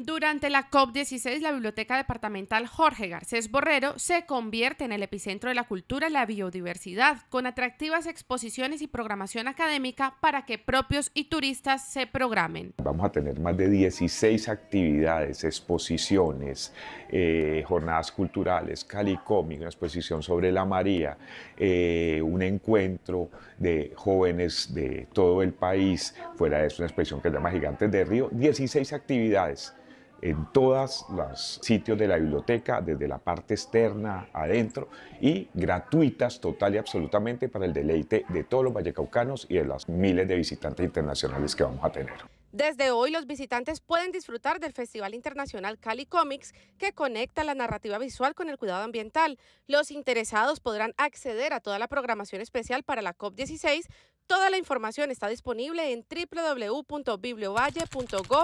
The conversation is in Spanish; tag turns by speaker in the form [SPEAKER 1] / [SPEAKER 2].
[SPEAKER 1] Durante la COP16, la Biblioteca Departamental Jorge Garcés Borrero se convierte en el epicentro de la cultura y la biodiversidad, con atractivas exposiciones y programación académica para que propios y turistas se programen.
[SPEAKER 2] Vamos a tener más de 16 actividades, exposiciones, eh, jornadas culturales, Calicomi, una exposición sobre la María, eh, un encuentro de jóvenes de todo el país, fuera de eso una exposición que se llama Gigantes de Río, 16 actividades en todos los sitios de la biblioteca, desde la parte externa adentro, y gratuitas total y absolutamente para el deleite de todos los vallecaucanos y de las miles de visitantes internacionales que vamos a tener.
[SPEAKER 1] Desde hoy los visitantes pueden disfrutar del Festival Internacional Cali Comics que conecta la narrativa visual con el cuidado ambiental. Los interesados podrán acceder a toda la programación especial para la COP16. Toda la información está disponible en www.bibliovalle.gov.co.